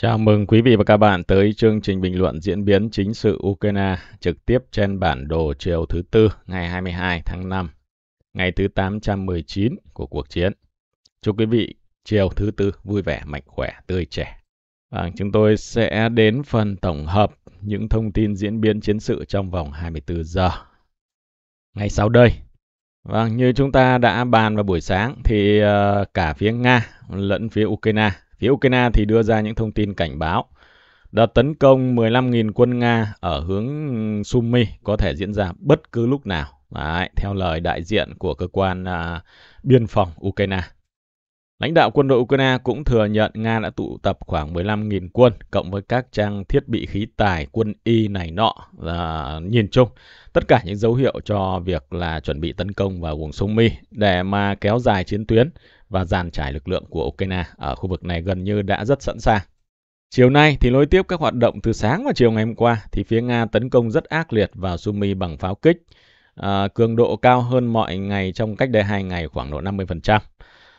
Chào mừng quý vị và các bạn tới chương trình bình luận diễn biến chính sự Ukraine trực tiếp trên bản đồ chiều thứ Tư ngày 22 tháng 5, ngày thứ 819 của cuộc chiến. Chúc quý vị chiều thứ Tư vui vẻ, mạnh khỏe, tươi trẻ. Và chúng tôi sẽ đến phần tổng hợp những thông tin diễn biến chiến sự trong vòng 24 giờ. Ngay sau đây, Vâng, như chúng ta đã bàn vào buổi sáng thì ờ, cả phía Nga lẫn phía Ukraine Phía Ukraine thì đưa ra những thông tin cảnh báo Đợt tấn công 15.000 quân Nga ở hướng Sumy có thể diễn ra bất cứ lúc nào, Đấy, theo lời đại diện của cơ quan à, biên phòng Ukraine. Lãnh đạo quân đội Ukraine cũng thừa nhận Nga đã tụ tập khoảng 15.000 quân cộng với các trang thiết bị khí tài quân y này nọ là nhìn chung tất cả những dấu hiệu cho việc là chuẩn bị tấn công vào vùng sông Mi để mà kéo dài chiến tuyến và giàn trải lực lượng của Ukraine ở khu vực này gần như đã rất sẵn sàng. Chiều nay thì nối tiếp các hoạt động từ sáng và chiều ngày hôm qua thì phía Nga tấn công rất ác liệt vào Sumy bằng pháo kích, à, cường độ cao hơn mọi ngày trong cách đây 2 ngày khoảng độ 50%.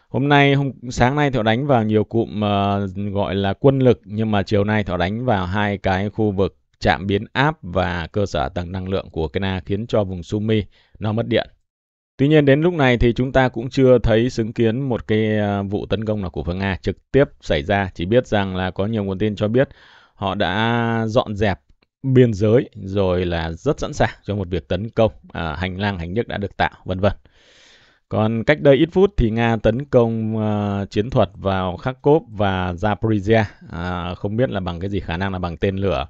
Hôm nay hôm sáng nay thì họ đánh vào nhiều cụm uh, gọi là quân lực nhưng mà chiều nay thì họ đánh vào hai cái khu vực trạm biến áp và cơ sở tầng năng lượng của Ukraine khiến cho vùng Sumy nó mất điện. Tuy nhiên đến lúc này thì chúng ta cũng chưa thấy xứng kiến một cái à, vụ tấn công nào của phương Nga trực tiếp xảy ra. Chỉ biết rằng là có nhiều nguồn tin cho biết họ đã dọn dẹp biên giới rồi là rất sẵn sàng cho một việc tấn công à, hành lang hành nhất đã được tạo vân vân. Còn cách đây ít phút thì Nga tấn công uh, chiến thuật vào Kharkov và Zaporizhia, à, không biết là bằng cái gì, khả năng là bằng tên lửa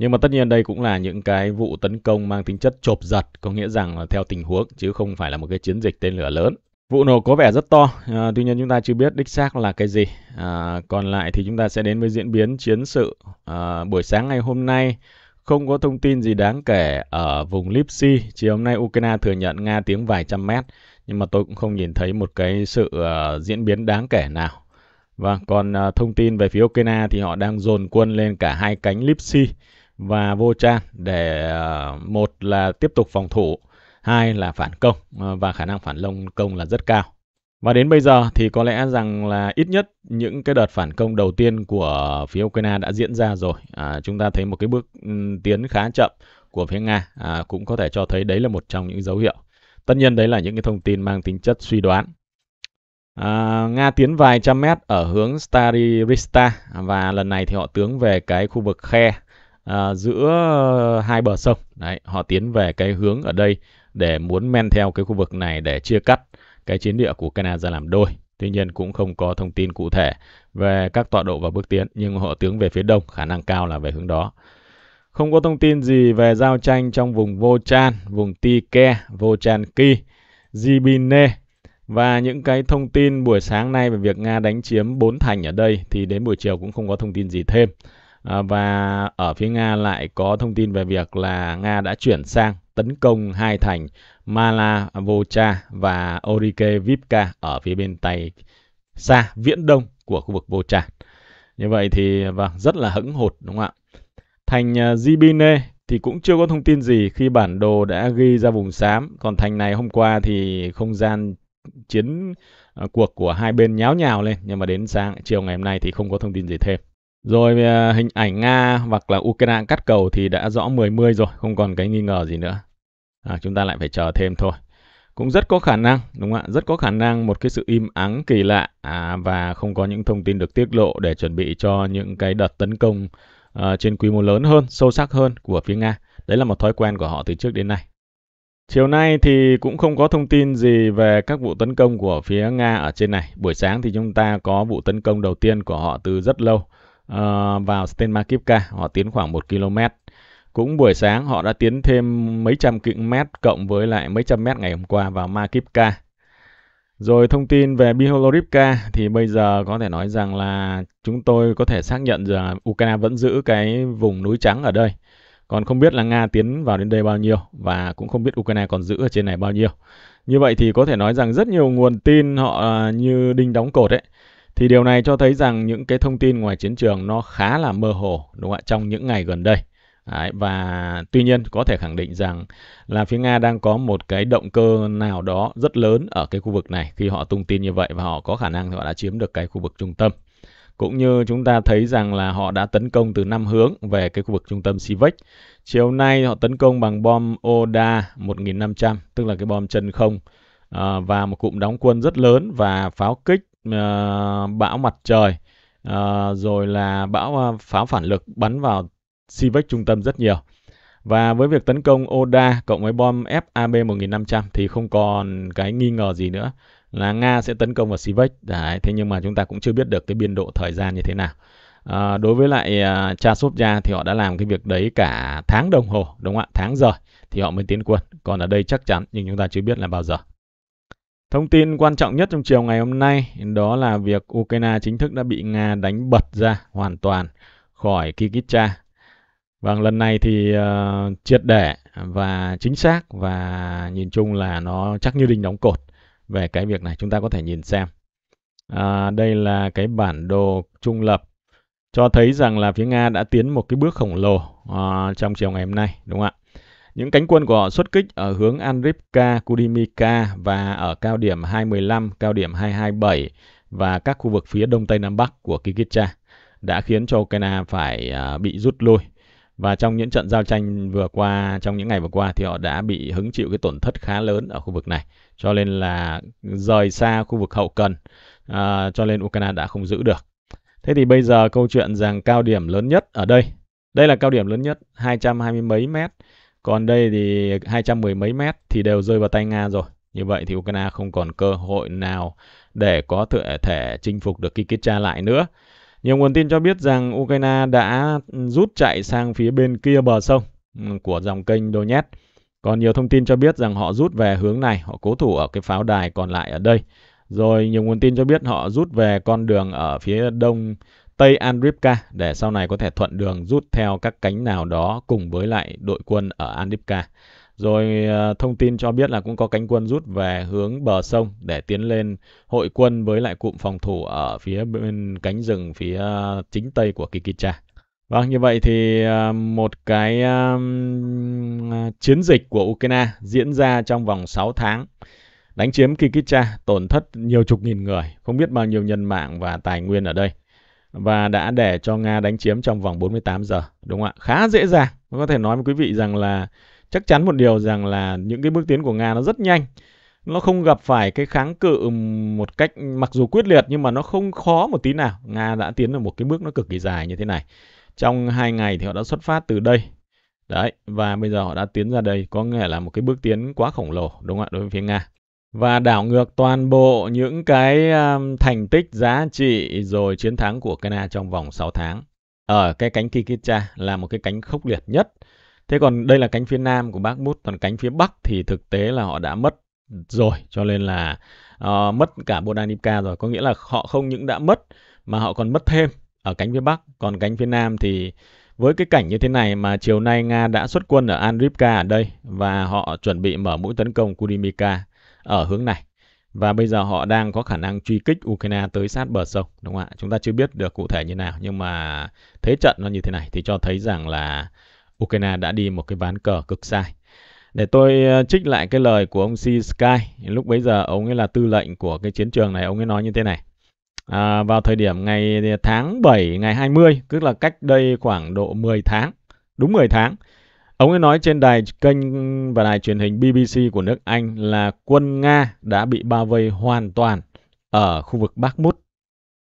nhưng mà tất nhiên đây cũng là những cái vụ tấn công mang tính chất chộp giật, có nghĩa rằng là theo tình huống chứ không phải là một cái chiến dịch tên lửa lớn. Vụ nổ có vẻ rất to, à, tuy nhiên chúng ta chưa biết đích xác là cái gì. À, còn lại thì chúng ta sẽ đến với diễn biến chiến sự. À, buổi sáng ngày hôm nay không có thông tin gì đáng kể ở vùng Lipsy. Chiều hôm nay Ukraine thừa nhận Nga tiếng vài trăm mét, nhưng mà tôi cũng không nhìn thấy một cái sự uh, diễn biến đáng kể nào. Và vâng, còn uh, thông tin về phía Ukraine thì họ đang dồn quân lên cả hai cánh Lipsy và vô trang để ờ, một là tiếp tục phòng thủ, hai là phản công ờ, và khả năng phản lông công là rất cao. Và đến bây giờ thì có lẽ rằng là ít nhất những cái đợt phản công đầu tiên của phía Ukraine đã diễn ra rồi. À, chúng ta thấy một cái bước ừ, tiến khá chậm của phía Nga à, cũng có thể cho thấy đấy là một trong những dấu hiệu. Tất nhiên đấy là những cái thông tin mang tính chất suy đoán. À, Nga tiến vài trăm mét ở hướng Staryrista và lần này thì họ tướng về cái khu vực khe à, giữa ờ, hai bờ sông. Đấy, họ tiến về cái hướng ở đây để muốn men theo cái khu vực này để chia cắt cái chiến địa của Canada làm đôi. Tuy nhiên cũng không có thông tin cụ thể về các tọa độ và bước tiến, nhưng họ tướng về phía đông khả năng cao là về hướng đó. Không có thông tin gì về giao tranh trong vùng Vochan, vùng Tike, Vochanki, Zibine và những cái thông tin buổi sáng nay về việc Nga đánh chiếm bốn thành ở đây thì đến buổi chiều cũng không có thông tin gì thêm. À, và ở phía Nga lại có thông tin về việc là Nga đã chuyển sang tấn công hai thành Malavocha và Orike Vipka ở phía bên tay xa viễn đông của khu vực Vocha. Như vậy thì vâng, rất là hững hột đúng không ạ? Thành uh, à, Zibine thì cũng chưa có thông tin gì khi bản đồ đã ghi ra vùng xám, còn thành này hôm qua thì không gian chiến à, cuộc của hai bên nháo nhào lên nhưng mà đến sáng chiều ngày hôm nay thì không có thông tin gì thêm. Rồi à, hình ảnh Nga hoặc là Ukraine cắt cầu thì đã rõ 10-10 rồi, không còn cái nghi ngờ gì nữa. À, chúng ta lại phải chờ thêm thôi. Cũng rất có khả năng, đúng không ạ? Rất có khả năng một cái sự im ắng kỳ lạ à, và không có những thông tin được tiết lộ để chuẩn bị cho những cái đợt tấn công à, trên quy mô lớn hơn, sâu sắc hơn của phía Nga. Đấy là một thói quen của họ từ trước đến nay. Chiều nay thì cũng không có thông tin gì về các vụ tấn công của phía Nga ở trên này. Buổi sáng thì chúng ta có vụ tấn công đầu tiên của họ từ rất lâu Ờ, vào Stenmakivka, họ tiến khoảng 1 km. Cũng buổi sáng họ đã tiến thêm mấy trăm km cộng với lại mấy trăm mét ngày hôm qua vào Makivka. Rồi thông tin về Biholorivka thì bây giờ có thể nói rằng là chúng tôi có thể xác nhận rằng Ukraine vẫn giữ cái vùng núi trắng ở đây. Còn không biết là Nga tiến vào đến đây bao nhiêu và cũng không biết Ukraine còn giữ ở trên này bao nhiêu. Như vậy thì có thể nói rằng rất nhiều nguồn tin họ ờ, như đinh đóng cột ấy thì điều này cho thấy rằng những cái thông tin ngoài chiến trường nó khá là mơ hồ đúng không ạ trong những ngày gần đây. Đấy, và tuy nhiên có thể khẳng định rằng là phía Nga đang có một cái động cơ nào đó rất lớn ở cái khu vực này khi họ tung tin như vậy và họ có khả năng họ đã chiếm được cái khu vực trung tâm. Cũng như chúng ta thấy rằng là họ đã tấn công từ năm hướng về cái khu vực trung tâm Sivek. Chiều nay họ tấn công bằng bom Oda 1500, tức là cái bom chân không, ờ, và một cụm đóng quân rất lớn và pháo kích Ờ, bão mặt trời uh, rồi là bão uh, pháo phản lực bắn vào Sivek trung tâm rất nhiều. Và với việc tấn công Oda cộng với bom FAB 1500 thì không còn cái nghi ngờ gì nữa là Nga sẽ tấn công vào Sivek. Đấy, thế nhưng mà chúng ta cũng chưa biết được cái biên độ thời gian như thế nào. À, đối với lại uh, Chasovia thì họ đã làm cái việc đấy cả tháng đồng hồ, đúng không ạ? Tháng giờ thì họ mới tiến quân. Còn ở đây chắc chắn nhưng chúng ta chưa biết là bao giờ. Thông tin quan trọng nhất trong chiều ngày hôm nay đó là việc Ukraine chính thức đã bị Nga đánh bật ra hoàn toàn khỏi Kikitcha. Và vâng, lần này thì uh, triệt để và chính xác và nhìn chung là nó chắc như đinh đóng cột về cái việc này. Chúng ta có thể nhìn xem. À, đây là cái bản đồ trung lập cho thấy rằng là phía Nga đã tiến một cái bước khổng lồ uh, trong chiều ngày hôm nay, đúng không ạ? Những cánh quân của họ xuất kích ở hướng Andripka, Kudimika và ở cao điểm 215, cao điểm 227 và các khu vực phía đông tây nam bắc của Kikitsa đã khiến cho Ukraine phải à, bị rút lui. Và trong những trận giao tranh vừa qua, trong những ngày vừa qua thì họ đã bị hứng chịu cái tổn thất khá lớn ở khu vực này. Cho nên là rời xa khu vực hậu cần, à, cho nên Ukraine đã không giữ được. Thế thì bây giờ câu chuyện rằng cao điểm lớn nhất ở đây, đây là cao điểm lớn nhất 220 mấy mét còn đây thì 210 mấy mét thì đều rơi vào tay Nga rồi. Như vậy thì Ukraine không còn cơ hội nào để có thể thể chinh phục được Kikitcha lại nữa. Nhiều nguồn tin cho biết rằng Ukraine đã rút chạy sang phía bên kia bờ sông ừ, của dòng kênh Donetsk. Còn nhiều thông tin cho biết rằng họ rút về hướng này, họ cố thủ ở cái pháo đài còn lại ở đây. Rồi nhiều nguồn tin cho biết họ rút về con đường ở phía đông Tây Andripka để sau này có thể thuận đường rút theo các cánh nào đó cùng với lại đội quân ở Andripka. Rồi ờ, thông tin cho biết là cũng có cánh quân rút về hướng bờ sông để tiến lên hội quân với lại cụm phòng thủ ở phía bên cánh rừng phía ờ, chính tây của Kikicha. Vâng, như vậy thì ờ, một cái um, chiến dịch của Ukraine diễn ra trong vòng 6 tháng. Đánh chiếm Kikicha, tổn thất nhiều chục nghìn người, không biết bao nhiêu nhân mạng và tài nguyên ở đây và đã để cho Nga đánh chiếm trong vòng 48 giờ, đúng không ạ? Khá dễ dàng. Và có thể nói với quý vị rằng là chắc chắn một điều rằng là những cái bước tiến của Nga nó rất nhanh. Nó không gặp phải cái kháng cự một cách mặc dù quyết liệt nhưng mà nó không khó một tí nào. Nga đã tiến được một cái bước nó cực kỳ dài như thế này. Trong hai ngày thì họ đã xuất phát từ đây. Đấy, và bây giờ họ đã tiến ra đây có nghĩa là một cái bước tiến quá khổng lồ, đúng không ạ, đối với phía Nga và đảo ngược toàn bộ những cái um, thành tích giá trị rồi chiến thắng của Kena trong vòng 6 tháng. Ở cái cánh Kikicha là một cái cánh khốc liệt nhất. Thế còn đây là cánh phía nam của Bác Mút, còn cánh phía bắc thì thực tế là họ đã mất rồi, cho nên là uh, mất cả Bodanivka rồi. Có nghĩa là họ không những đã mất mà họ còn mất thêm ở cánh phía bắc. Còn cánh phía nam thì với cái cảnh như thế này mà chiều nay Nga đã xuất quân ở Andrivka ở đây và họ chuẩn bị mở mũi tấn công Kudimika ở hướng này và bây giờ họ đang có khả năng truy kích Ukraine tới sát bờ sông đúng không ạ chúng ta chưa biết được cụ thể như nào nhưng mà thế trận nó như thế này thì cho thấy rằng là Ukraine đã đi một cái ván cờ cực sai để tôi ờ, trích lại cái lời của ông C Sky lúc bấy giờ ông ấy là tư lệnh của cái chiến trường này ông ấy nói như thế này à, vào thời điểm ngày tháng 7 ngày 20 tức là cách đây khoảng độ 10 tháng đúng 10 tháng Ông ấy nói trên đài kênh và đài truyền hình BBC của nước Anh là quân Nga đã bị bao vây hoàn toàn ở khu vực Bakhmut.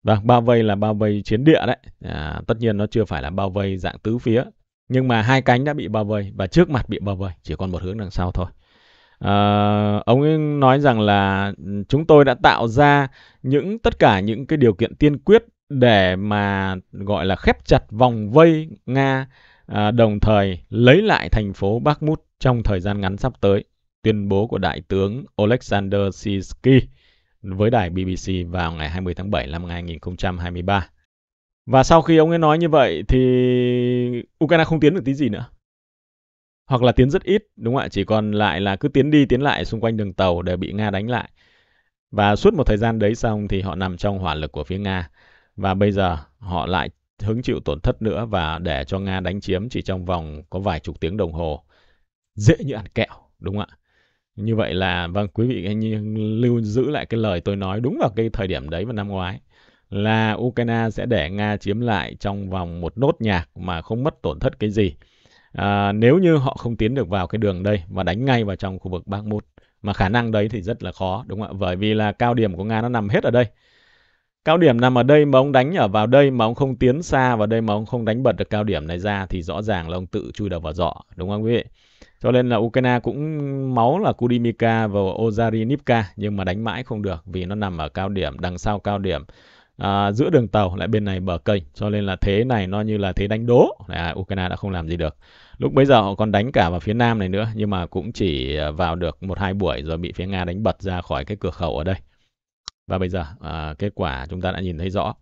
Vâng, bao vây là bao vây chiến địa đấy. À, tất nhiên nó chưa phải là bao vây dạng tứ phía. Nhưng mà hai cánh đã bị bao vây và trước mặt bị bao vây, chỉ còn một hướng đằng sau thôi. À, ông ấy nói rằng là ừ, chúng tôi đã tạo ra những tất cả những cái điều kiện tiên quyết để mà gọi là khép chặt vòng vây Nga à, đồng thời lấy lại thành phố Bakhmut trong thời gian ngắn sắp tới, tuyên bố của Đại tướng Oleksandr Sisky với đài BBC vào ngày 20 tháng 7 năm 2023. Và sau khi ông ấy nói như vậy thì Ukraine không tiến được tí gì nữa. Hoặc là tiến rất ít, đúng không ạ? Chỉ còn lại là cứ tiến đi tiến lại xung quanh đường tàu để bị Nga đánh lại. Và suốt một thời gian đấy xong thì họ nằm trong hỏa lực của phía Nga. Và bây giờ họ lại hứng chịu tổn thất nữa và để cho Nga đánh chiếm chỉ trong vòng có vài chục tiếng đồng hồ. Dễ như ăn kẹo, đúng không ạ? Như vậy là, vâng, quý vị anh lưu giữ lại cái lời tôi nói đúng vào cái thời điểm đấy vào năm ngoái là Ukraine sẽ để Nga chiếm lại trong vòng một nốt nhạc mà không mất tổn thất cái gì. À, nếu như họ không tiến được vào cái đường đây và đánh ngay vào trong khu vực Bakhmut mà khả năng đấy thì rất là khó đúng không ạ? Bởi vì là cao điểm của Nga nó nằm hết ở đây. Cao điểm nằm ở đây mà ông đánh ở vào đây mà ông không tiến xa vào đây mà ông không đánh bật được cao điểm này ra thì rõ ràng là ông tự chui đầu vào giỏ, đúng không quý vị? Cho nên là Ukraine cũng máu là Kudimika và Ozarinivka nhưng mà đánh mãi không được vì nó nằm ở cao điểm đằng sau cao điểm à, giữa đường tàu lại bên này bờ kênh cho nên là thế này nó như là thế đánh đố à, Ukraine đã không làm gì được lúc bây giờ họ còn đánh cả vào phía nam này nữa nhưng mà cũng chỉ vào được một hai buổi rồi bị phía Nga đánh bật ra khỏi cái cửa khẩu ở đây và bây giờ à, kết quả chúng ta đã nhìn thấy rõ.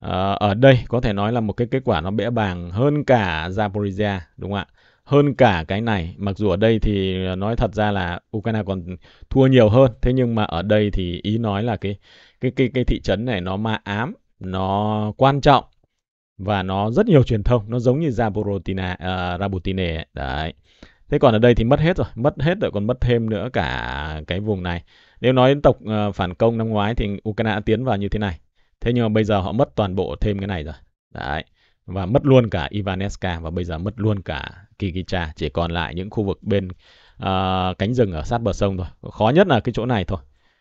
À, ở đây có thể nói là một cái kết quả nó bẽ bàng hơn cả Zaporizhia đúng không ạ? Hơn cả cái này, mặc dù ở đây thì à, nói thật ra là Ukraine còn thua nhiều hơn, thế nhưng mà ở đây thì ý nói là cái cái cái cái thị trấn này nó ma ám, nó quan trọng và nó rất nhiều truyền thông, nó giống như Zaporotina uh, Rabotine đấy. Thế còn ở đây thì mất hết rồi, mất hết rồi còn mất thêm nữa cả cái vùng này. Nếu nói đến tộc uh, phản công năm ngoái thì Ukraine đã tiến vào như thế này. Thế nhưng mà bây giờ họ mất toàn bộ thêm cái này rồi. Đấy. Và mất luôn cả Ivaneska và bây giờ mất luôn cả Kikicha. Chỉ còn lại những khu vực bên uh, cánh rừng ở sát bờ sông thôi. Khó nhất là cái chỗ này thôi.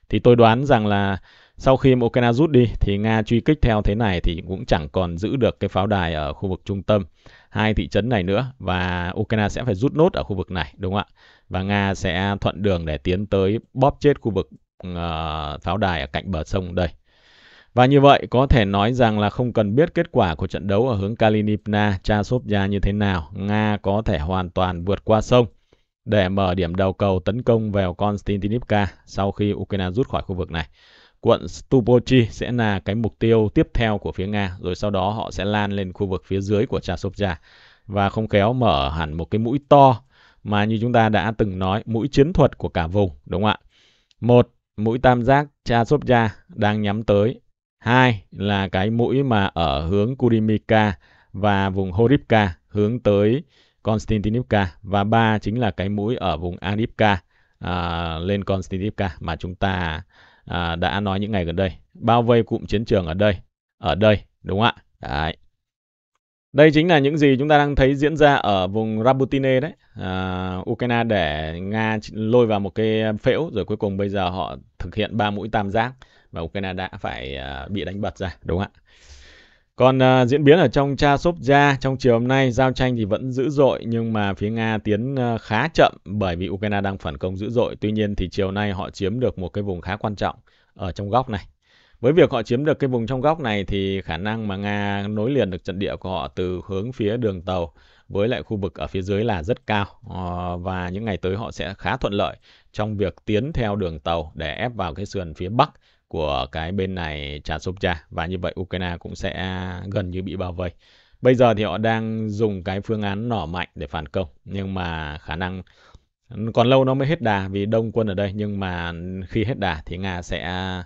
Thì tôi đoán rằng là sau khi Ukraine rút đi thì Nga truy kích theo thế này thì cũng chẳng còn giữ được cái pháo đài ở khu vực trung tâm hai thị trấn này nữa và Ukraine sẽ phải rút nốt ở khu vực này đúng không ạ? và Nga sẽ thuận đường để tiến tới bóp chết khu vực uh, pháo đài ở cạnh bờ sông đây. Và như vậy có thể nói rằng là không cần biết kết quả của trận đấu ở hướng Kalinipna, Chasovya như thế nào, Nga có thể hoàn toàn vượt qua sông để mở điểm đầu cầu tấn công vào Konstantinivka sau khi Ukraine rút khỏi khu vực này. Quận Stupochi sẽ là cái mục tiêu tiếp theo của phía Nga, rồi sau đó họ sẽ lan lên khu vực phía dưới của Chasovya và không khéo mở hẳn một cái mũi to mà như chúng ta đã từng nói mũi chiến thuật của cả vùng đúng không ạ một mũi tam giác cha sốp cha đang nhắm tới hai là cái mũi mà ở hướng Kurimika và vùng Horivka hướng tới Konstantinivka và ba chính là cái mũi ở vùng anipka à, lên Konstantinivka mà chúng ta à, đã nói những ngày gần đây bao vây cụm chiến trường ở đây ở đây đúng không ạ đấy đây chính là những gì chúng ta đang thấy diễn ra ở vùng Rabutine đấy. À, Ukraine để Nga lôi vào một cái phễu rồi cuối cùng bây giờ họ thực hiện ba mũi tam giác và Ukraine đã phải à, bị đánh bật ra, đúng không ạ? Còn uh, diễn biến ở trong Chasovia trong chiều hôm nay giao tranh thì vẫn dữ dội nhưng mà phía Nga tiến uh, khá chậm bởi vì Ukraine đang phản công dữ dội. Tuy nhiên thì chiều nay họ chiếm được một cái vùng khá quan trọng ở trong góc này với việc họ chiếm được cái vùng trong góc này thì khả năng mà Nga nối liền được trận địa của họ từ hướng phía đường tàu với lại khu vực ở phía dưới là rất cao ờ, và những ngày tới họ sẽ khá thuận lợi trong việc tiến theo đường tàu để ép vào cái sườn phía bắc của cái bên này Chasovcha và như vậy Ukraine cũng sẽ gần như bị bao vây. Bây giờ thì họ đang dùng cái phương án nỏ mạnh để phản công nhưng mà khả năng còn lâu nó mới hết đà vì đông quân ở đây nhưng mà khi hết đà thì Nga sẽ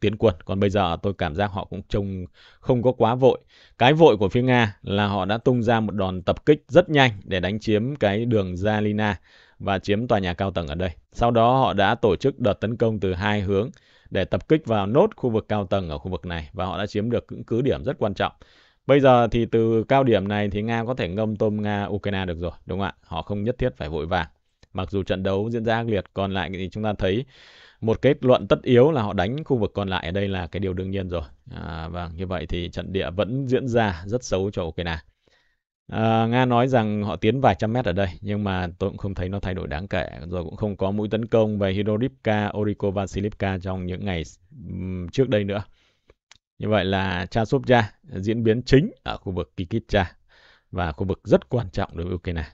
tiến quân. Còn bây giờ tôi cảm giác họ cũng trông không có quá vội. Cái vội của phía Nga là họ đã tung ra một đòn tập kích rất nhanh để đánh chiếm cái đường Zalina và chiếm tòa nhà cao tầng ở đây. Sau đó họ đã tổ chức đợt tấn công từ hai hướng để tập kích vào nốt khu vực cao tầng ở khu vực này và họ đã chiếm được những cứ điểm rất quan trọng. Bây giờ thì từ cao điểm này thì Nga có thể ngâm tôm Nga Ukraine được rồi, đúng không ạ? Họ không nhất thiết phải vội vàng. Mặc dù trận đấu diễn ra ác liệt, còn lại thì chúng ta thấy một kết luận tất yếu là họ đánh khu vực còn lại ở đây là cái điều đương nhiên rồi. À, vâng, như vậy thì trận địa vẫn diễn ra rất xấu cho Ukraine. À, Nga nói rằng họ tiến vài trăm mét ở đây, nhưng mà tôi cũng không thấy nó thay đổi đáng kể, rồi cũng không có mũi tấn công về Hirorivka, Orikova, Silivka trong những ngày trước đây nữa. Như vậy là Chasovja diễn biến chính ở khu vực Kikitcha và khu vực rất quan trọng đối với Ukraine.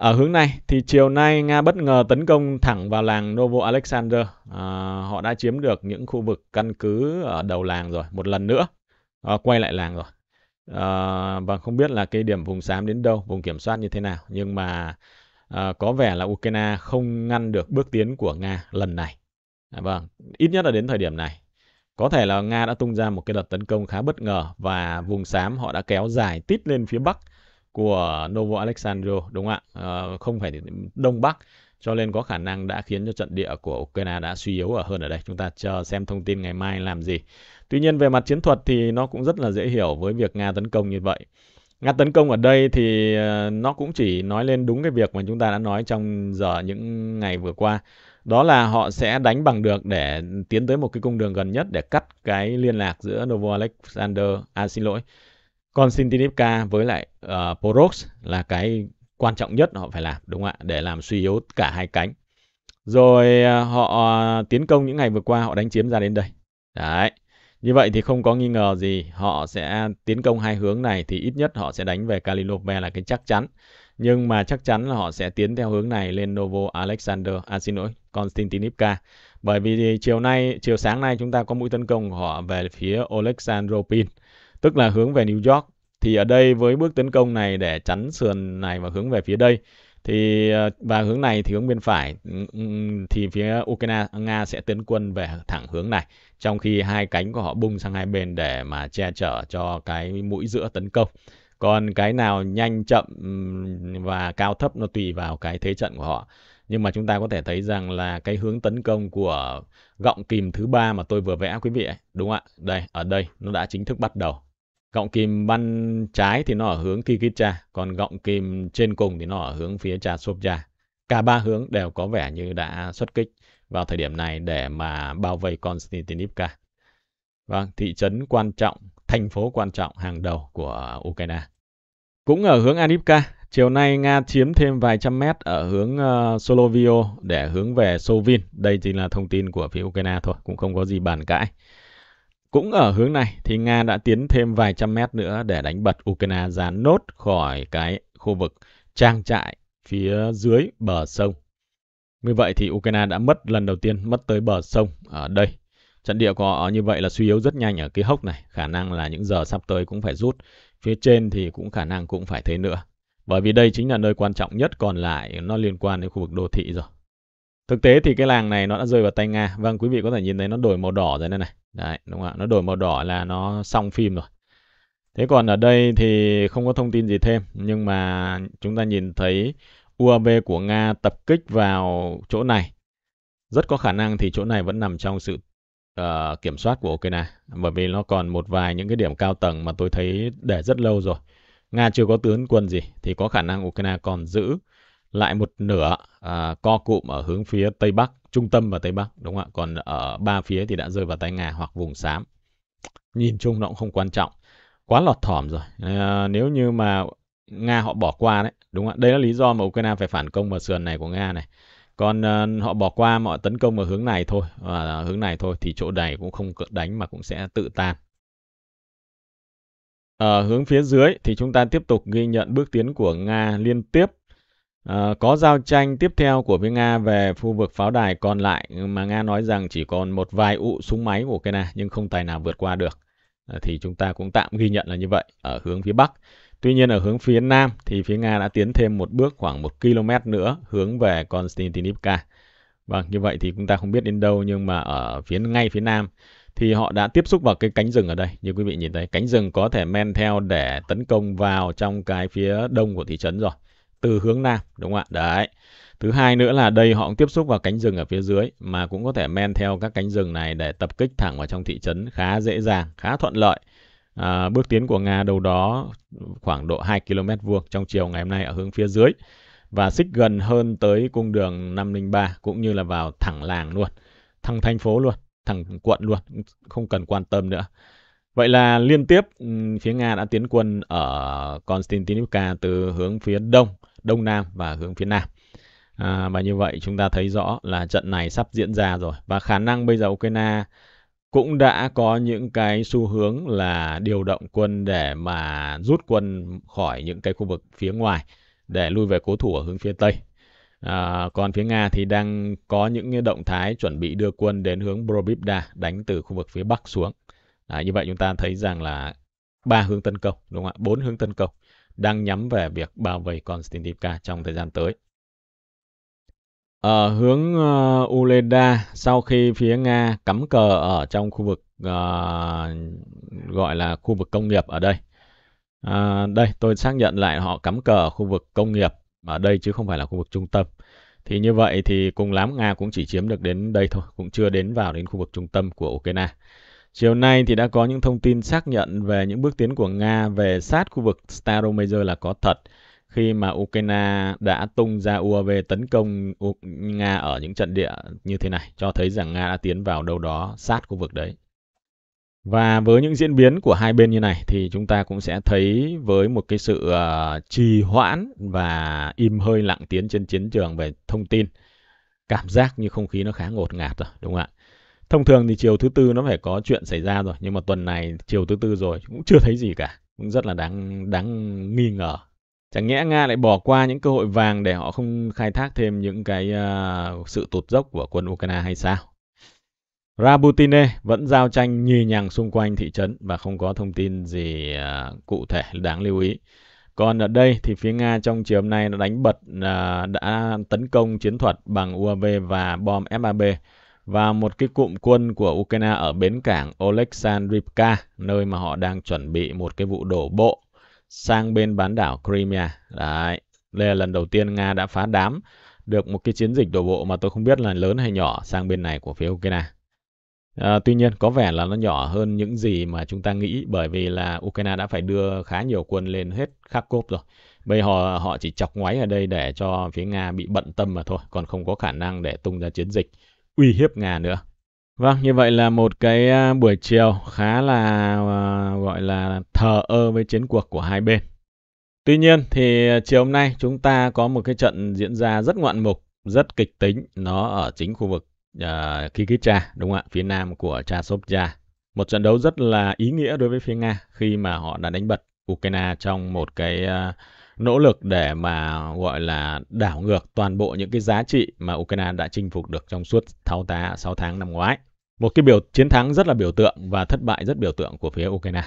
Ở hướng này thì chiều nay Nga bất ngờ tấn công thẳng vào làng Novo Alexander. À, họ đã chiếm được những khu vực căn cứ ở đầu làng rồi, một lần nữa à, quay lại làng rồi. À, và không biết là cái điểm vùng xám đến đâu, vùng kiểm soát như thế nào, nhưng mà à, có vẻ là Ukraine không ngăn được bước tiến của Nga lần này. À, vâng, ít nhất là đến thời điểm này. Có thể là Nga đã tung ra một cái đợt tấn công khá bất ngờ và vùng xám họ đã kéo dài tít lên phía bắc của Novo Alexandro đúng không ạ? Ờ, không phải Đông Bắc cho nên có khả năng đã khiến cho trận địa của Ukraine đã suy yếu ở hơn ở đây. Chúng ta chờ xem thông tin ngày mai làm gì. Tuy nhiên về mặt chiến thuật thì nó cũng rất là dễ hiểu với việc Nga tấn công như vậy. Nga tấn công ở đây thì ờ, nó cũng chỉ nói lên đúng cái việc mà chúng ta đã nói trong giờ những ngày vừa qua. Đó là họ sẽ đánh bằng được để tiến tới một cái cung đường gần nhất để cắt cái liên lạc giữa Novo Alexander, à xin lỗi, còn Sintinipka với lại uh, ờ, Porox là cái quan trọng nhất họ phải làm đúng không ạ? Để làm suy yếu cả hai cánh. Rồi uh, họ ờ, tiến công những ngày vừa qua họ đánh chiếm ra đến đây. Đấy. Như vậy thì không có nghi ngờ gì họ sẽ tiến công hai hướng này thì ít nhất họ sẽ đánh về Kalinove là cái chắc chắn. Nhưng mà chắc chắn là họ sẽ tiến theo hướng này lên Novo Alexander, à xin lỗi, Konstantinivka. Bởi vì chiều nay, chiều sáng nay chúng ta có mũi tấn công của họ về phía Alexandropin tức là hướng về New York. Thì ở đây với bước tấn công này để chắn sườn này và hướng về phía đây thì ờ, và hướng này thì hướng bên phải ừ, ừ, thì phía Ukraine Nga sẽ tiến quân về thẳng hướng này trong khi hai cánh của họ bung sang hai bên để mà che chở cho cái mũi giữa tấn công. Còn cái nào nhanh chậm và cao thấp nó tùy vào cái thế trận của họ. Nhưng mà chúng ta có thể thấy rằng là cái hướng tấn công của gọng kìm thứ ba mà tôi vừa vẽ quý vị ấy, đúng không ạ? Đây, ở đây nó đã chính thức bắt đầu Gọng kìm bên trái thì nó ở hướng Kikicha, còn gọng kìm trên cùng thì nó ở hướng phía Cha Sopja. Cả ba hướng đều có vẻ như đã xuất kích vào thời điểm này để mà bao vây Konstantinivka. Vâng, thị trấn quan trọng, thành phố quan trọng hàng đầu của Ukraine. Cũng ở hướng Anivka, chiều nay Nga chiếm thêm vài trăm mét ở hướng ờ, Solovio để hướng về Sovin. Đây chỉ là thông tin của phía Ukraine thôi, cũng không có gì bàn cãi. Cũng ở hướng này thì Nga đã tiến thêm vài trăm mét nữa để đánh bật Ukraine ra nốt khỏi cái khu vực trang trại phía dưới bờ sông. Như vậy thì Ukraine đã mất lần đầu tiên mất tới bờ sông ở đây. Trận địa của họ như vậy là suy yếu rất nhanh ở cái hốc này, khả năng là những giờ sắp tới cũng phải rút. Phía trên thì cũng khả năng cũng phải thế nữa. Bởi vì đây chính là nơi quan trọng nhất còn lại nó liên quan đến khu vực đô thị rồi. Thực tế thì cái làng này nó đã rơi vào tay Nga. Vâng, quý vị có thể nhìn thấy nó đổi màu đỏ rồi đây này. Đấy, đúng không ạ? Nó đổi màu đỏ là nó xong phim rồi. Thế còn ở đây thì không có thông tin gì thêm. Nhưng mà chúng ta nhìn thấy UAV của Nga tập kích vào chỗ này. Rất có khả năng thì chỗ này vẫn nằm trong sự uh, kiểm soát của Ukraine. Bởi vì nó còn một vài những cái điểm cao tầng mà tôi thấy để rất lâu rồi. Nga chưa có tướng quân gì thì có khả năng Ukraine còn giữ lại một nửa à, co cụm ở hướng phía tây bắc, trung tâm và tây bắc đúng không ạ? Còn ở ba phía thì đã rơi vào tay Nga hoặc vùng xám. Nhìn chung nó cũng không quan trọng. Quá lọt thỏm rồi. À, nếu như mà Nga họ bỏ qua đấy, đúng không ạ? Đây là lý do mà Ukraine phải phản công vào sườn này của Nga này. Còn uh, họ bỏ qua mọi tấn công ở hướng này thôi, và hướng này thôi thì chỗ này cũng không đánh mà cũng sẽ tự tan. Ở hướng phía dưới thì chúng ta tiếp tục ghi nhận bước tiến của Nga liên tiếp À, có giao tranh tiếp theo của phía Nga về khu vực pháo đài còn lại mà Nga nói rằng chỉ còn một vài ụ súng máy của Ukraine nhưng không tài nào vượt qua được. À, thì chúng ta cũng tạm ghi nhận là như vậy ở hướng phía Bắc. Tuy nhiên ở hướng phía Nam thì phía Nga đã tiến thêm một bước khoảng 1 km nữa hướng về Konstantinivka. Vâng, như vậy thì chúng ta không biết đến đâu nhưng mà ở phía ngay phía Nam thì họ đã tiếp xúc vào cái cánh rừng ở đây. Như quý vị nhìn thấy, cánh rừng có thể men theo để tấn công vào trong cái phía đông của thị trấn rồi từ hướng nam đúng không ạ đấy thứ hai nữa là đây họ cũng tiếp xúc vào cánh rừng ở phía dưới mà cũng có thể men theo các cánh rừng này để tập kích thẳng vào trong thị trấn khá dễ dàng khá thuận lợi à, bước tiến của nga đâu đó khoảng độ 2 km vuông trong chiều ngày hôm nay ở hướng phía dưới và xích gần hơn tới cung đường 503 cũng như là vào thẳng làng luôn thẳng thành phố luôn thẳng quận luôn không cần quan tâm nữa Vậy là liên tiếp phía Nga đã tiến quân ở Constantinople từ hướng phía đông Đông Nam và hướng phía Nam. À, và như vậy chúng ta thấy rõ là trận này sắp diễn ra rồi và khả năng bây giờ Ukraine cũng đã có những cái xu hướng là điều động quân để mà rút quân khỏi những cái khu vực phía ngoài để lui về cố thủ ở hướng phía Tây. À, còn phía Nga thì đang có những động thái chuẩn bị đưa quân đến hướng Probibda đánh từ khu vực phía Bắc xuống. À, như vậy chúng ta thấy rằng là ba hướng tấn công, đúng không ạ? Bốn hướng tấn công đang nhắm về việc bao vây Konstantinivka trong thời gian tới. Ở ờ, hướng uh, Uleda, sau khi phía Nga cắm cờ ở trong khu vực uh, gọi là khu vực công nghiệp ở đây, À, đây, tôi xác nhận lại họ cắm cờ ở khu vực công nghiệp ở đây chứ không phải là khu vực trung tâm. Thì như vậy thì cùng lắm Nga cũng chỉ chiếm được đến đây thôi, cũng chưa đến vào đến khu vực trung tâm của Ukraine. Chiều nay thì đã có những thông tin xác nhận về những bước tiến của Nga về sát khu vực Staromajor là có thật khi mà Ukraine đã tung ra UAV tấn công Nga ở những trận địa như thế này, cho thấy rằng Nga đã tiến vào đâu đó sát khu vực đấy. Và với những diễn biến của hai bên như này thì chúng ta cũng sẽ thấy với một cái sự uh, trì hoãn và im hơi lặng tiến trên chiến trường về thông tin. Cảm giác như không khí nó khá ngột ngạt rồi, đúng không ạ? thông thường thì chiều thứ tư nó phải có chuyện xảy ra rồi nhưng mà tuần này chiều thứ tư rồi cũng chưa thấy gì cả cũng rất là đáng đáng nghi ngờ chẳng nhẽ nga lại bỏ qua những cơ hội vàng để họ không khai thác thêm những cái uh, sự tụt dốc của quân ukraine hay sao Rabutine vẫn giao tranh nhì nhằng xung quanh thị trấn và không có thông tin gì uh, cụ thể đáng lưu ý. Còn ở đây thì phía Nga trong chiều hôm nay đã đánh bật uh, đã tấn công chiến thuật bằng UAV và bom FAB và một cái cụm quân của Ukraine ở bến cảng Oleksandrivka, nơi mà họ đang chuẩn bị một cái vụ đổ bộ sang bên bán đảo Crimea. Đấy, đây là lần đầu tiên Nga đã phá đám được một cái chiến dịch đổ bộ mà tôi không biết là lớn hay nhỏ sang bên này của phía Ukraine. À, tuy nhiên có vẻ là nó nhỏ hơn những gì mà chúng ta nghĩ bởi vì là Ukraine đã phải đưa khá nhiều quân lên hết Kharkov rồi. Bây họ họ chỉ chọc ngoáy ở đây để cho phía Nga bị bận tâm mà thôi, còn không có khả năng để tung ra chiến dịch uy hiếp Nga nữa. Vâng, như vậy là một cái à, buổi chiều khá là uh, gọi là thờ ơ với chiến cuộc của hai bên. Tuy nhiên thì à, chiều hôm nay chúng ta có một cái trận diễn ra rất ngoạn mục, rất kịch tính. Nó ở chính khu vực uh, Kikicha, đúng không ạ? Phía nam của Chasovja. Một trận đấu rất là ý nghĩa đối với phía Nga khi mà họ đã đánh bật Ukraine trong một cái uh, nỗ lực để mà gọi là đảo ngược toàn bộ những cái giá trị mà Ukraine đã chinh phục được trong suốt tháo tá 6 tháng năm ngoái. Một cái biểu chiến thắng rất là biểu tượng và thất bại rất biểu tượng của phía Ukraine.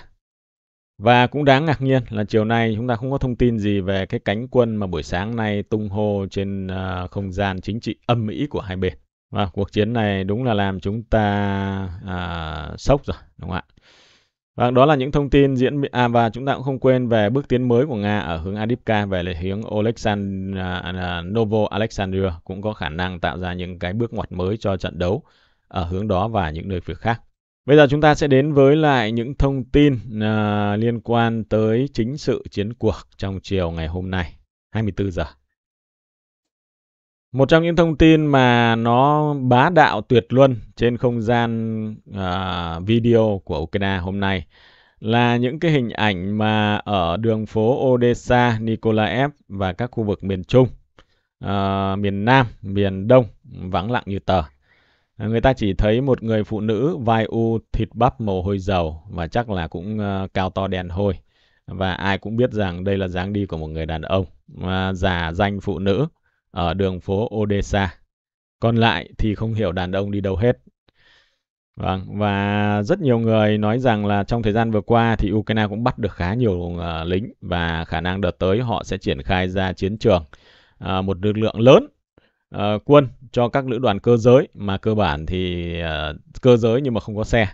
Và cũng đáng ngạc nhiên là chiều nay chúng ta không có thông tin gì về cái cánh quân mà buổi sáng nay tung hô trên ờ, không gian chính trị âm mỹ của hai bên. Và cuộc chiến này đúng là làm chúng ta uh, sốc rồi, đúng không ạ? Vâng, đó là những thông tin diễn biến à, và chúng ta cũng không quên về bước tiến mới của Nga ở hướng Adipka về hướng Oleksandr à, à, Novo Alexandria cũng có khả năng tạo ra những cái bước ngoặt mới cho trận đấu ở hướng đó và những nơi phía khác. Bây giờ chúng ta sẽ đến với lại những thông tin uh, liên quan tới chính sự chiến cuộc trong chiều ngày hôm nay 24 giờ. Một trong những thông tin mà nó bá đạo tuyệt luân trên không gian uh, video của Ukraine hôm nay là những cái hình ảnh mà ở đường phố Odessa, Nikolaev và các khu vực miền Trung, uh, miền Nam, miền Đông vắng lặng như tờ. Người ta chỉ thấy một người phụ nữ vai u thịt bắp màu hôi dầu và chắc là cũng uh, cao to đen hôi. Và ai cũng biết rằng đây là dáng đi của một người đàn ông uh, giả danh phụ nữ ở đường phố Odessa. Còn lại thì không hiểu đàn ông đi đâu hết. Vâng, và rất nhiều người nói rằng là trong thời gian vừa qua thì Ukraine cũng bắt được khá nhiều uh, lính và khả năng đợt tới họ sẽ triển khai ra chiến trường uh, một lực lượng lớn uh, quân cho các lữ đoàn cơ giới mà cơ bản thì uh, cơ giới nhưng mà không có xe.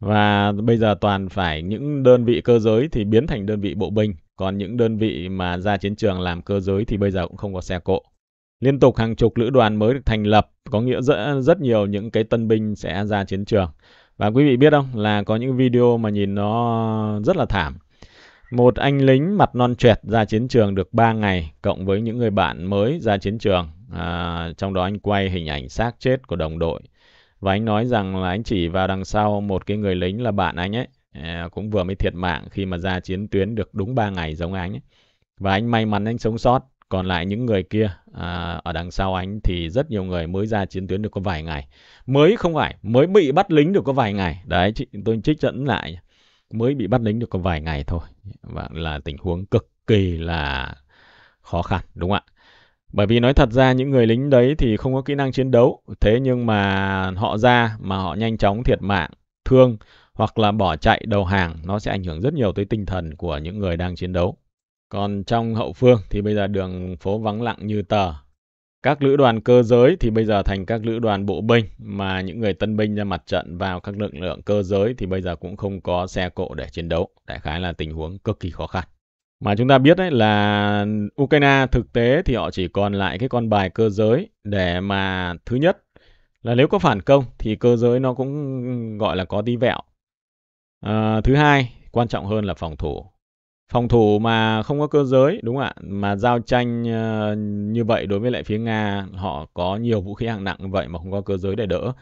Và bây giờ toàn phải những đơn vị cơ giới thì biến thành đơn vị bộ binh, còn những đơn vị mà ra chiến trường làm cơ giới thì bây giờ cũng không có xe cộ. Liên tục hàng chục lữ đoàn mới được thành lập, có nghĩa rất, rất nhiều những cái tân binh sẽ ra chiến trường. Và quý vị biết không, là có những video mà nhìn nó rất là thảm. Một anh lính mặt non trẹt ra chiến trường được 3 ngày, cộng với những người bạn mới ra chiến trường. À, trong đó anh quay hình ảnh xác chết của đồng đội. Và anh nói rằng là anh chỉ vào đằng sau một cái người lính là bạn anh ấy, à, cũng vừa mới thiệt mạng khi mà ra chiến tuyến được đúng 3 ngày giống anh ấy. Và anh may mắn anh sống sót còn lại những người kia à, ở đằng sau anh thì rất nhiều người mới ra chiến tuyến được có vài ngày mới không phải mới bị bắt lính được có vài ngày đấy chị tôi trích dẫn lại mới bị bắt lính được có vài ngày thôi và vâng, là tình huống cực kỳ là khó khăn đúng không ạ bởi vì nói thật ra những người lính đấy thì không có kỹ năng chiến đấu thế nhưng mà họ ra mà họ nhanh chóng thiệt mạng thương hoặc là bỏ chạy đầu hàng nó sẽ ảnh hưởng rất nhiều tới tinh thần của những người đang chiến đấu còn trong hậu phương thì bây giờ đường phố vắng lặng như tờ. Các lữ đoàn cơ giới thì bây giờ thành các lữ đoàn bộ binh mà những người tân binh ra mặt trận vào các lực lượng cơ giới thì bây giờ cũng không có xe cộ để chiến đấu. Đại khái là tình huống cực kỳ khó khăn. Mà chúng ta biết đấy là Ukraine thực tế thì họ chỉ còn lại cái con bài cơ giới để mà thứ nhất là nếu có phản công thì cơ giới nó cũng gọi là có tí vẹo. À, thứ hai, quan trọng hơn là phòng thủ phòng thủ mà không có cơ giới đúng không ạ mà giao tranh ờ, như vậy đối với lại phía nga họ có nhiều vũ khí hạng nặng như vậy mà không có cơ giới để đỡ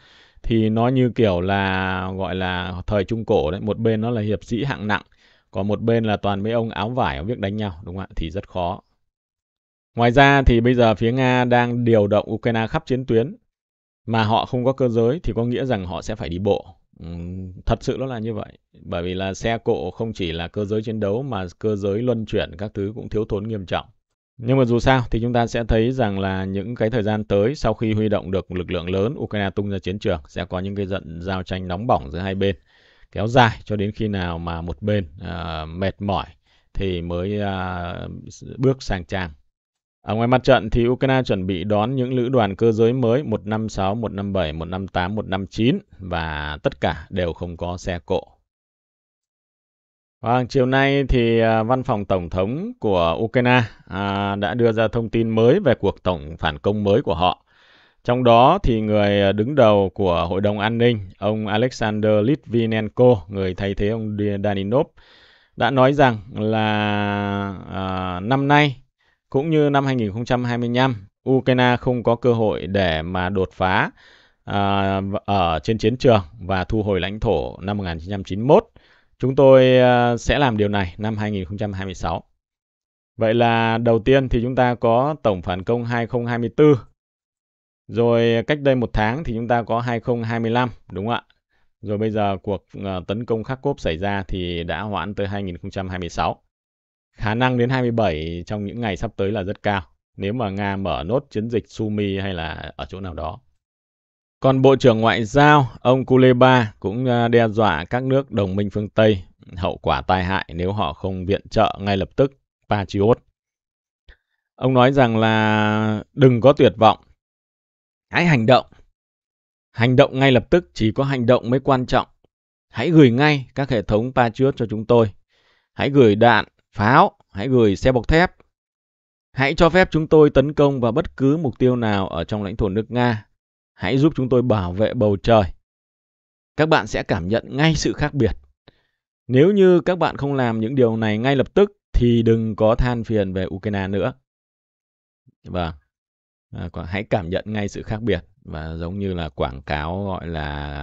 thì nó như kiểu là gọi là thời trung cổ đấy một bên nó là hiệp sĩ hạng nặng còn một bên là toàn mấy ông áo vải ở việc đánh nhau đúng không ạ thì rất khó ngoài ra thì bây giờ phía nga đang điều động ukraine khắp chiến tuyến mà họ không có cơ giới thì có nghĩa rằng họ sẽ phải đi bộ Ừ, thật sự nó là như vậy bởi vì là xe cộ không chỉ là cơ giới chiến đấu mà cơ giới luân chuyển các thứ cũng thiếu thốn nghiêm trọng nhưng mà dù sao thì chúng ta sẽ thấy rằng là những cái thời gian tới sau khi huy động được lực lượng lớn Ukraine tung ra chiến trường sẽ có những cái trận giao tranh nóng bỏng giữa hai bên kéo dài cho đến khi nào mà một bên uh, mệt mỏi thì mới uh, bước sang trang ở à, ngoài mặt trận thì Ukraine chuẩn bị đón những lữ đoàn cơ giới mới 156, 157, 158, 159 và tất cả đều không có xe cộ. Và vâng, chiều nay thì à, văn phòng tổng thống của Ukraine à, đã đưa ra thông tin mới về cuộc tổng phản công mới của họ. Trong đó thì người đứng đầu của Hội đồng An ninh, ông Alexander Litvinenko, người thay thế ông Daninov, đã nói rằng là à, năm nay cũng như năm 2025, Ukraine không có cơ hội để mà đột phá à, ở trên chiến trường và thu hồi lãnh thổ năm 1991. Chúng tôi à, sẽ làm điều này năm 2026. Vậy là đầu tiên thì chúng ta có tổng phản công 2024. Rồi cách đây một tháng thì chúng ta có 2025, đúng không ạ? Rồi bây giờ cuộc à, tấn công khắc Kharkov xảy ra thì đã hoãn tới 2026 khả năng đến 27 trong những ngày sắp tới là rất cao nếu mà Nga mở nốt chiến dịch Sumi hay là ở chỗ nào đó. Còn Bộ trưởng Ngoại giao, ông Kuleba cũng à, đe dọa các nước đồng minh phương Tây hậu quả tai hại nếu họ không viện trợ ngay lập tức Patriot. Ông nói rằng là đừng có tuyệt vọng, hãy hành động. Hành động ngay lập tức chỉ có hành động mới quan trọng. Hãy gửi ngay các hệ thống Patriot cho chúng tôi. Hãy gửi đạn, pháo, hãy gửi xe bọc thép. Hãy cho phép chúng tôi tấn công vào bất cứ mục tiêu nào ở trong lãnh thổ nước Nga. Hãy giúp chúng tôi bảo vệ bầu trời. Các bạn sẽ cảm nhận ngay sự khác biệt. Nếu như các bạn không làm những điều này ngay lập tức thì đừng có than phiền về Ukraine nữa. và vâng. À, hãy cảm nhận ngay sự khác biệt và giống như là quảng cáo gọi là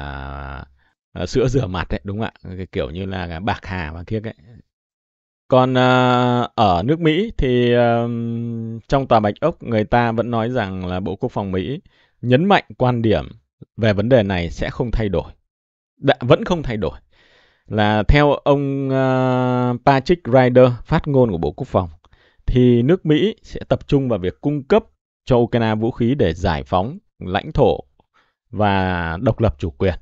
à, sữa rửa mặt đấy đúng không ạ cái kiểu như là bạc hà và kia ấy còn uh, ở nước Mỹ thì uh, trong tòa Bạch Ốc người ta vẫn nói rằng là Bộ Quốc phòng Mỹ nhấn mạnh quan điểm về vấn đề này sẽ không thay đổi. Đã, vẫn không thay đổi. Là theo ông uh, Patrick Ryder, phát ngôn của Bộ Quốc phòng, thì nước Mỹ sẽ tập trung vào việc cung cấp cho Ukraine vũ khí để giải phóng lãnh thổ và độc lập chủ quyền,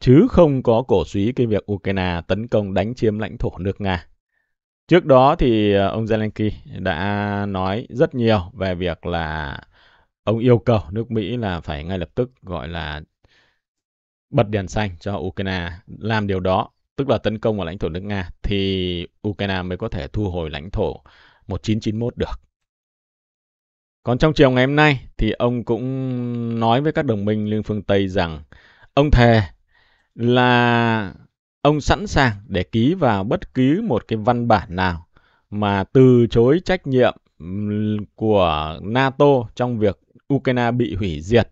chứ không có cổ suý cái việc Ukraine tấn công đánh chiếm lãnh thổ nước Nga. Trước đó thì ờ, ông Zelensky đã nói rất nhiều về việc là ông yêu cầu nước Mỹ là phải ngay lập tức gọi là bật đèn xanh cho Ukraine làm điều đó, tức là tấn công vào lãnh thổ nước Nga thì Ukraine mới có thể thu hồi lãnh thổ 1991 được. Còn trong chiều ngày hôm nay thì ông cũng nói với các đồng minh Liên phương Tây rằng ông thề là Ông sẵn sàng để ký vào bất cứ một cái văn bản nào mà từ chối trách nhiệm của NATO trong việc Ukraine bị hủy diệt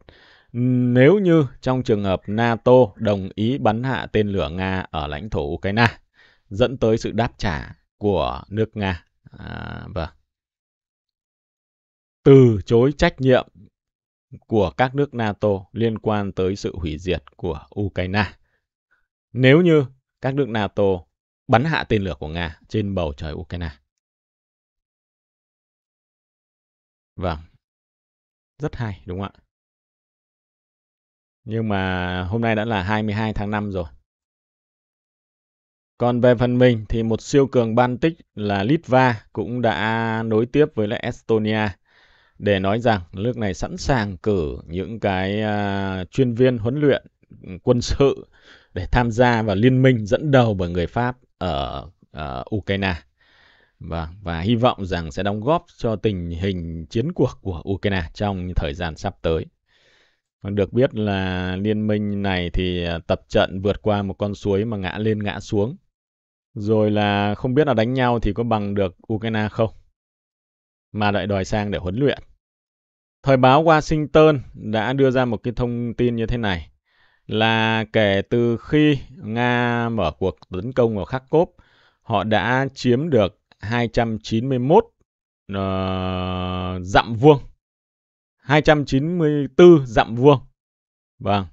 nếu như trong trường hợp NATO đồng ý bắn hạ tên lửa Nga ở lãnh thổ Ukraine dẫn tới sự đáp trả của nước Nga. À, vâng. Từ chối trách nhiệm của các nước NATO liên quan tới sự hủy diệt của Ukraine. Nếu như các nước NATO bắn hạ tên lửa của Nga trên bầu trời Ukraine. Vâng. Rất hay, đúng không ạ? Nhưng mà hôm nay đã là 22 tháng 5 rồi. Còn về phần mình thì một siêu cường Baltic là Litva cũng đã nối tiếp với lại Estonia để nói rằng nước này sẵn sàng cử những cái à, chuyên viên huấn luyện quân sự để tham gia vào liên minh dẫn đầu bởi người Pháp ở, ở ờ, Ukraine. Và, và hy vọng rằng sẽ đóng góp cho tình hình chiến cuộc của Ukraine trong thời gian sắp tới. Vâng, được biết là liên minh này thì ờ, tập trận vượt qua một con suối mà ngã lên ngã xuống. Rồi là không biết là đánh nhau thì có bằng được Ukraine không? Mà lại đòi sang để huấn luyện. Thời báo Washington đã đưa ra một cái thông tin như thế này là kể từ khi Nga mở cuộc tấn công vào Kharkov, họ đã chiếm được 291 uh, ờ, dặm vuông. 294 dặm vuông. Vâng.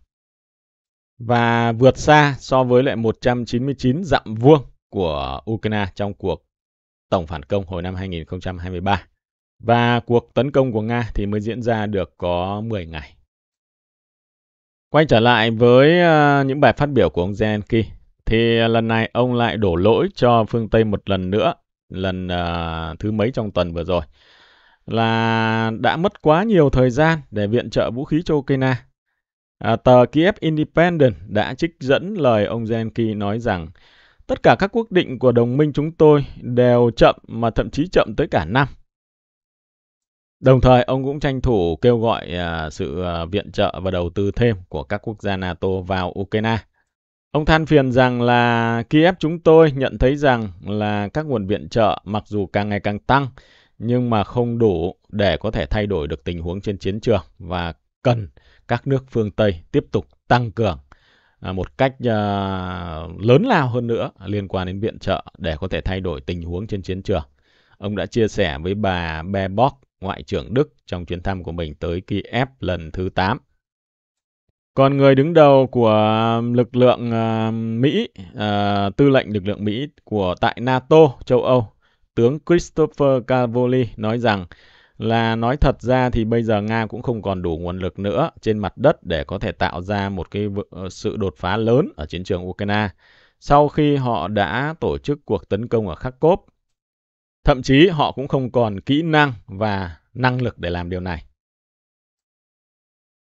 Và vượt xa so với lại 199 dặm vuông của Ukraine trong cuộc tổng phản công hồi năm 2023. Và cuộc tấn công của Nga thì mới diễn ra được có 10 ngày. Quay trở lại với ờ, những bài phát biểu của ông Zelensky, thì ờ, lần này ông lại đổ lỗi cho phương Tây một lần nữa, lần ờ, thứ mấy trong tuần vừa rồi, là đã mất quá nhiều thời gian để viện trợ vũ khí cho Ukraine. À, tờ Kiev Independent đã trích dẫn lời ông Zelensky nói rằng tất cả các quyết định của đồng minh chúng tôi đều chậm mà thậm chí chậm tới cả năm. Đồng thời, ông cũng tranh thủ kêu gọi à, sự à, viện trợ và đầu tư thêm của các quốc gia NATO vào Ukraine. Ông than phiền rằng là Kiev chúng tôi nhận thấy rằng là các nguồn viện trợ mặc dù càng ngày càng tăng nhưng mà không đủ để có thể thay đổi được tình huống trên chiến trường và cần các nước phương Tây tiếp tục tăng cường à, một cách lớn lao hơn nữa liên quan đến viện trợ để có thể thay đổi tình huống trên chiến trường. Ông đã chia sẻ với bà Bebock. Ngoại trưởng Đức trong chuyến thăm của mình tới Kiev lần thứ 8. Còn người đứng đầu của um, lực lượng um, Mỹ, ờ, tư lệnh lực lượng Mỹ của tại NATO châu Âu, tướng Christopher Cavoli nói rằng là nói thật ra thì bây giờ Nga cũng không còn đủ nguồn lực nữa trên mặt đất để có thể tạo ra một cái ờ, sự đột phá lớn ở chiến trường Ukraine. Sau khi họ đã tổ chức cuộc tấn công ở Kharkov Thậm chí họ cũng không còn kỹ năng và năng lực để làm điều này.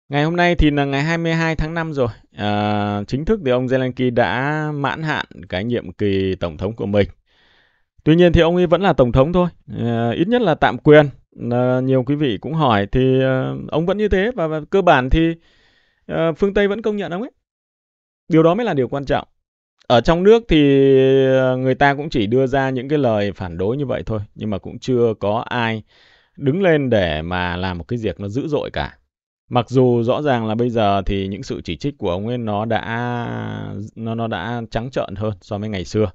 Ngày hôm nay thì là ngày 22 tháng 5 rồi. À, chính thức thì ông Zelensky đã mãn hạn cái nhiệm kỳ tổng thống của mình. Tuy nhiên thì ông ấy vẫn là tổng thống thôi, à, ít nhất là tạm quyền. À, nhiều quý vị cũng hỏi thì à, ông vẫn như thế và, và cơ bản thì à, phương Tây vẫn công nhận ông ấy. Điều đó mới là điều quan trọng ở trong nước thì ờ, người ta cũng chỉ đưa ra những cái lời phản đối như vậy thôi nhưng mà cũng chưa có ai đứng lên để mà làm một cái việc nó dữ dội cả mặc dù rõ ràng là bây giờ thì những sự chỉ trích của ông ấy nó đã nó nó đã trắng trợn hơn so với ngày xưa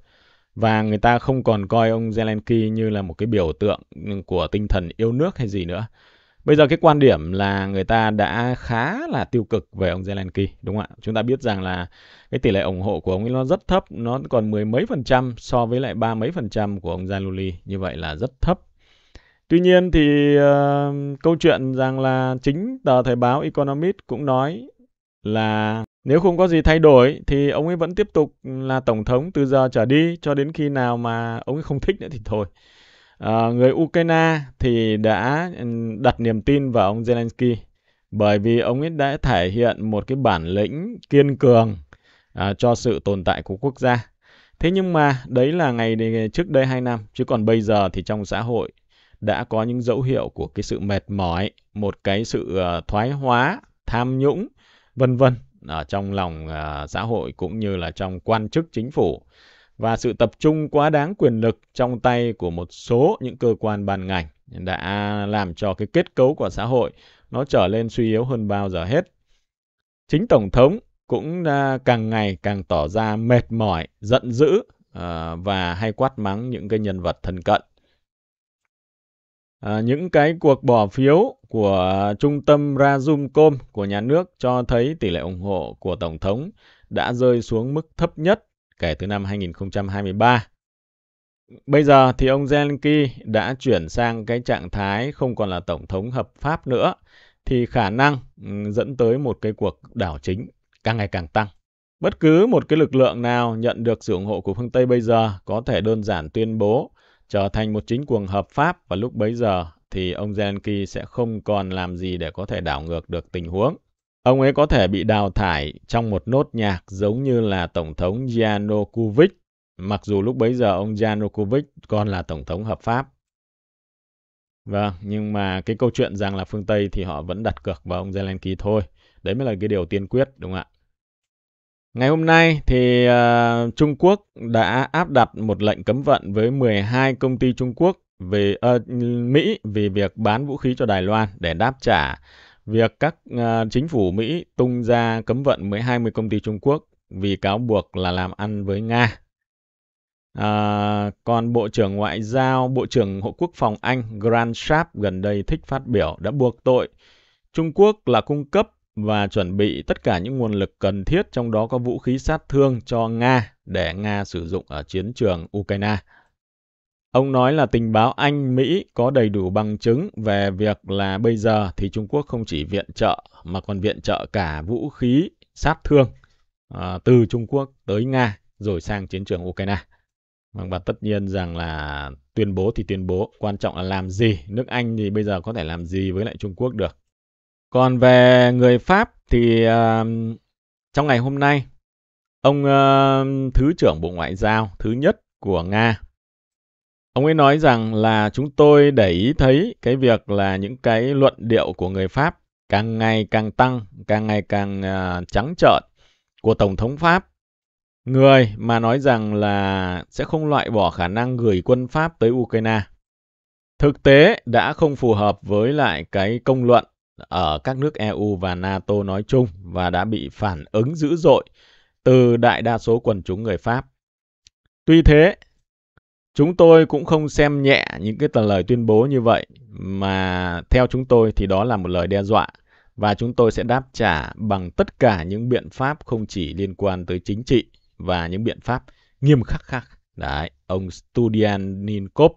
và người ta không còn coi ông Zelensky như là một cái biểu tượng của tinh thần yêu nước hay gì nữa Bây giờ cái quan điểm là người ta đã khá là tiêu cực về ông Zelensky, đúng không ạ? Chúng ta biết rằng là cái tỷ lệ ủng hộ của ông ấy nó rất thấp nó còn mười mấy phần trăm so với lại ba mấy phần trăm của ông Jaluli như vậy là rất thấp Tuy nhiên thì uh, câu chuyện rằng là chính tờ thời báo Economist cũng nói là nếu không có gì thay đổi thì ông ấy vẫn tiếp tục là tổng thống từ giờ trở đi cho đến khi nào mà ông ấy không thích nữa thì thôi. À, người Ukraine thì đã ừ, đặt niềm tin vào ông Zelensky bởi vì ông ấy đã thể hiện một cái bản lĩnh kiên cường à, cho sự tồn tại của quốc gia. Thế nhưng mà đấy là ngày trước đây 2 năm, chứ còn bây giờ thì trong xã hội đã có những dấu hiệu của cái sự mệt mỏi, một cái sự à, thoái hóa, tham nhũng, vân vân ở trong lòng à, xã hội cũng như là trong quan chức chính phủ và sự tập trung quá đáng quyền lực trong tay của một số những cơ quan ban ngành đã làm cho cái kết cấu của xã hội nó trở lên suy yếu hơn bao giờ hết. Chính tổng thống cũng à, càng ngày càng tỏ ra mệt mỏi, giận dữ à, và hay quát mắng những cái nhân vật thân cận. À, những cái cuộc bỏ phiếu của trung tâm Razumcom của nhà nước cho thấy tỷ lệ ủng hộ của Tổng thống đã rơi xuống mức thấp nhất kể từ năm 2023. Bây giờ thì ông Zelensky đã chuyển sang cái trạng thái không còn là Tổng thống hợp pháp nữa, thì khả năng ừ, dẫn tới một cái cuộc đảo chính càng ngày càng tăng. Bất cứ một cái lực lượng nào nhận được sự ủng hộ của phương Tây bây giờ có thể đơn giản tuyên bố trở thành một chính quyền hợp pháp và lúc bấy giờ thì ông Zelensky sẽ không còn làm gì để có thể đảo ngược được tình huống. Ông ấy có thể bị đào thải trong một nốt nhạc giống như là Tổng thống Yanukovych, mặc dù lúc bấy giờ ông Yanukovych còn là Tổng thống hợp pháp. Vâng, nhưng mà cái câu chuyện rằng là phương Tây thì họ vẫn đặt cược vào ông Zelensky thôi. Đấy mới là cái điều tiên quyết, đúng không ạ? Ngày hôm nay thì uh, Trung Quốc đã áp đặt một lệnh cấm vận với 12 công ty Trung Quốc về uh, Mỹ vì việc bán vũ khí cho Đài Loan để đáp trả việc các uh, chính phủ Mỹ tung ra cấm vận với 20 công ty Trung Quốc vì cáo buộc là làm ăn với Nga. À, còn Bộ trưởng Ngoại giao, Bộ trưởng Hộ quốc phòng Anh Grant Sharp gần đây thích phát biểu đã buộc tội Trung Quốc là cung cấp và chuẩn bị tất cả những nguồn lực cần thiết trong đó có vũ khí sát thương cho Nga để Nga sử dụng ở chiến trường Ukraine. Ông nói là tình báo Anh, Mỹ có đầy đủ bằng chứng về việc là bây giờ thì Trung Quốc không chỉ viện trợ mà còn viện trợ cả vũ khí sát thương à, từ Trung Quốc tới Nga rồi sang chiến trường Ukraine. Vâng, và tất nhiên rằng là tuyên bố thì tuyên bố, quan trọng là làm gì. Nước Anh thì bây giờ có thể làm gì với lại Trung Quốc được. Còn về người Pháp thì uh, trong ngày hôm nay, ông uh, Thứ trưởng Bộ Ngoại giao thứ nhất của Nga, ông ấy nói rằng là chúng tôi để ý thấy cái việc là những cái luận điệu của người Pháp càng ngày càng tăng, càng ngày càng uh, trắng trợn của Tổng thống Pháp. Người mà nói rằng là sẽ không loại bỏ khả năng gửi quân Pháp tới Ukraine. Thực tế đã không phù hợp với lại cái công luận ở các nước EU và NATO nói chung và đã bị phản ứng dữ dội từ đại đa số quần chúng người Pháp. Tuy thế, chúng tôi cũng không xem nhẹ những cái tờ lời tuyên bố như vậy mà theo chúng tôi thì đó là một lời đe dọa và chúng tôi sẽ đáp trả bằng tất cả những biện pháp không chỉ liên quan tới chính trị và những biện pháp nghiêm khắc khác. Đấy, ông Studianinkov,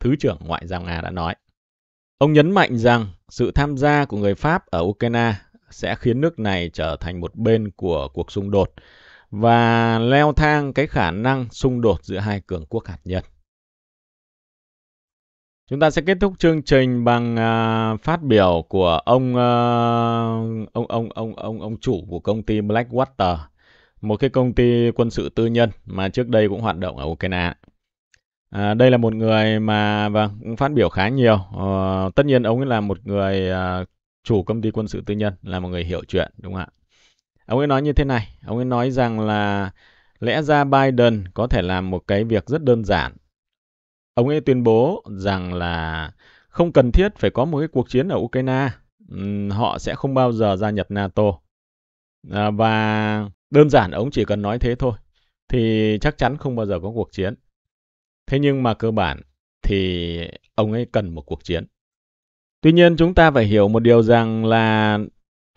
Thứ trưởng Ngoại giao Nga đã nói. Ông nhấn mạnh rằng sự tham gia của người Pháp ở Ukraine sẽ khiến nước này trở thành một bên của cuộc xung đột và leo thang cái khả năng xung đột giữa hai cường quốc hạt nhân. Chúng ta sẽ kết thúc chương trình bằng uh, phát biểu của ông uh, ông ông ông ông ông chủ của công ty Blackwater, một cái công ty quân sự tư nhân mà trước đây cũng hoạt động ở Ukraine. À, đây là một người mà vâng phát biểu khá nhiều. Ờ, tất nhiên ông ấy là một người uh, chủ công ty quân sự tư nhân, là một người hiểu chuyện đúng không ạ? Ông ấy nói như thế này, ông ấy nói rằng là lẽ ra Biden có thể làm một cái việc rất đơn giản. Ông ấy tuyên bố rằng là không cần thiết phải có một cái cuộc chiến ở Ukraine, uhm, họ sẽ không bao giờ gia nhập NATO. À, và đơn giản ông chỉ cần nói thế thôi thì chắc chắn không bao giờ có cuộc chiến. Thế nhưng mà cơ bản thì ông ấy cần một cuộc chiến. Tuy nhiên chúng ta phải hiểu một điều rằng là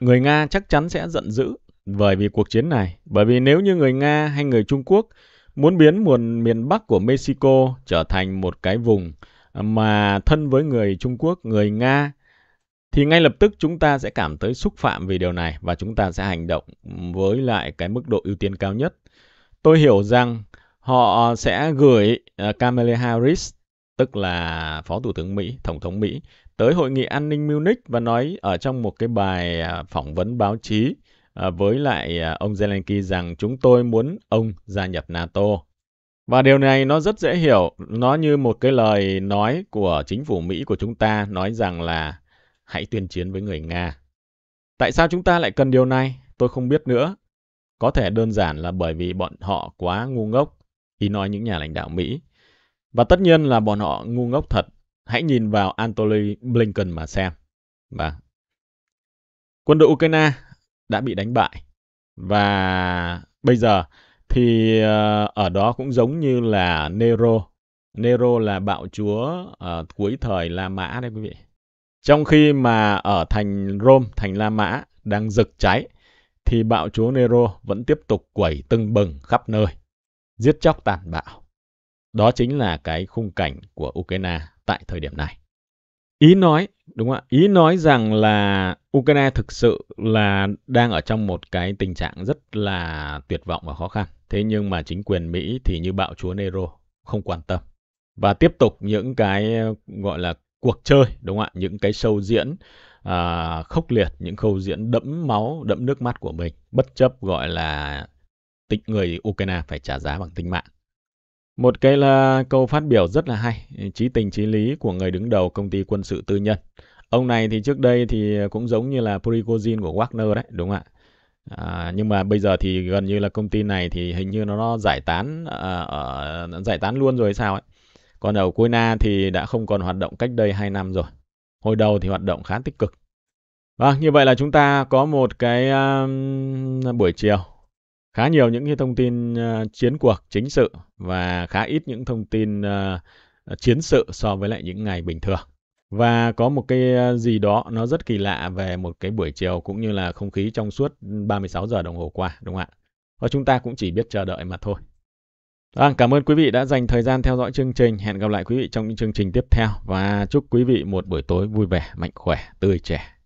người Nga chắc chắn sẽ giận dữ bởi vì cuộc chiến này. Bởi vì nếu như người Nga hay người Trung Quốc muốn biến nguồn miền Bắc của Mexico trở thành một cái vùng mà thân với người Trung Quốc, người Nga thì ngay lập tức chúng ta sẽ cảm thấy xúc phạm vì điều này và chúng ta sẽ hành động với lại cái mức độ ưu tiên cao nhất. Tôi hiểu rằng họ ờ, sẽ gửi ờ, Kamala Harris tức là phó thủ tướng Mỹ, tổng thống Mỹ tới hội nghị an ninh Munich và nói ở trong một cái bài ờ, phỏng vấn báo chí với lại ông Zelensky rằng chúng tôi muốn ông gia nhập NATO. Và điều này nó rất dễ hiểu, nó như một cái lời nói của chính phủ Mỹ của chúng ta nói rằng là hãy tuyên chiến với người Nga. Tại sao chúng ta lại cần điều này? Tôi không biết nữa. Có thể đơn giản là bởi vì bọn họ quá ngu ngốc ý nói những nhà lãnh đạo Mỹ. Và tất nhiên là bọn họ ngu ngốc thật. Hãy nhìn vào Antony Blinken mà xem. Và quân đội Ukraine đã bị đánh bại. Và bây giờ thì ờ, ở đó cũng giống như là Nero. Nero là bạo chúa ở ờ, cuối thời La Mã đấy quý vị. Trong khi mà ở thành Rome, thành La Mã đang rực cháy thì bạo chúa Nero vẫn tiếp tục quẩy tưng bừng khắp nơi giết chóc tàn bạo. Đó chính là cái khung cảnh của Ukraine tại thời điểm này. Ý nói, đúng không ạ? Ý nói rằng là Ukraine thực sự là đang ở trong một cái tình trạng rất là tuyệt vọng và khó khăn. Thế nhưng mà chính quyền Mỹ thì như bạo chúa Nero, không quan tâm. Và tiếp tục những cái gọi là cuộc chơi, đúng không ạ? Những cái sâu diễn à, khốc liệt, những khâu diễn đẫm máu, đẫm nước mắt của mình, bất chấp gọi là tính người Ukraine phải trả giá bằng tính mạng. Một cái là câu phát biểu rất là hay, trí tình trí lý của người đứng đầu công ty quân sự tư nhân. Ông này thì trước đây thì cũng giống như là Prigozhin của Wagner đấy, đúng không ạ? À, nhưng mà bây giờ thì gần như là công ty này thì hình như nó, nó giải tán à, à, giải tán luôn rồi hay sao ấy. Còn ở Ukraine thì đã không còn hoạt động cách đây 2 năm rồi. Hồi đầu thì hoạt động khá tích cực. Vâng, như vậy là chúng ta có một cái um, buổi chiều khá nhiều những cái thông tin uh, chiến cuộc chính sự và khá ít những thông tin uh, chiến sự so với lại những ngày bình thường và có một cái gì đó nó rất kỳ lạ về một cái buổi chiều cũng như là không khí trong suốt 36 giờ đồng hồ qua đúng không ạ? Và chúng ta cũng chỉ biết chờ đợi mà thôi. À, cảm ơn quý vị đã dành thời gian theo dõi chương trình. Hẹn gặp lại quý vị trong những chương trình tiếp theo và chúc quý vị một buổi tối vui vẻ, mạnh khỏe, tươi trẻ.